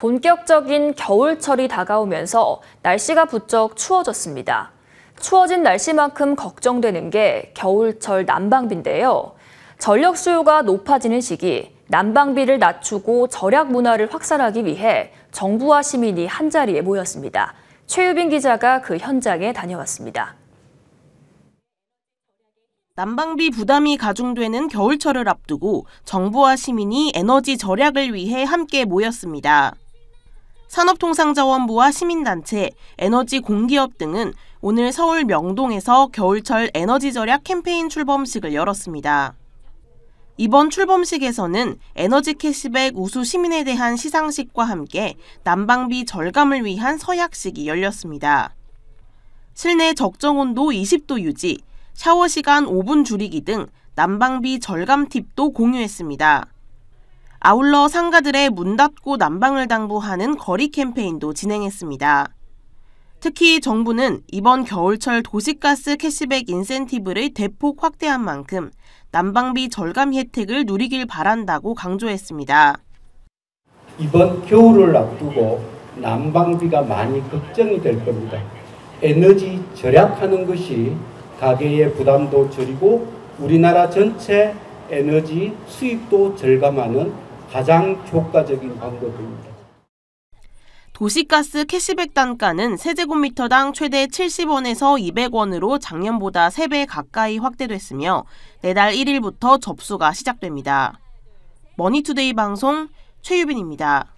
본격적인 겨울철이 다가오면서 날씨가 부쩍 추워졌습니다. 추워진 날씨만큼 걱정되는 게 겨울철 난방비인데요. 전력 수요가 높아지는 시기, 난방비를 낮추고 절약 문화를 확산하기 위해 정부와 시민이 한자리에 모였습니다. 최유빈 기자가 그 현장에 다녀왔습니다. 난방비 부담이 가중되는 겨울철을 앞두고 정부와 시민이 에너지 절약을 위해 함께 모였습니다. 산업통상자원부와 시민단체, 에너지공기업 등은 오늘 서울 명동에서 겨울철 에너지 절약 캠페인 출범식을 열었습니다. 이번 출범식에서는 에너지 캐시백 우수 시민에 대한 시상식과 함께 난방비 절감을 위한 서약식이 열렸습니다. 실내 적정 온도 20도 유지, 샤워 시간 5분 줄이기 등 난방비 절감 팁도 공유했습니다. 아울러 상가들의 문 닫고 난방을 당부하는 거리 캠페인도 진행했습니다. 특히 정부는 이번 겨울철 도시가스 캐시백 인센티브를 대폭 확대한 만큼 난방비 절감 혜택을 누리길 바란다고 강조했습니다. 이번 겨울을 앞두고 난방비가 많이 걱정이 될 겁니다. 에너지 절약하는 것이 가계의 부담도 줄이고 우리나라 전체 에너지 수입도 절감하는 가장 효과적인 방법입니다. 도시가스 캐시백 단가는 세제곱미터당 최대 70원에서 200원으로 작년보다 3배 가까이 확대됐으며 내달 1일부터 접수가 시작됩니다. 머니투데이 방송 최유빈입니다.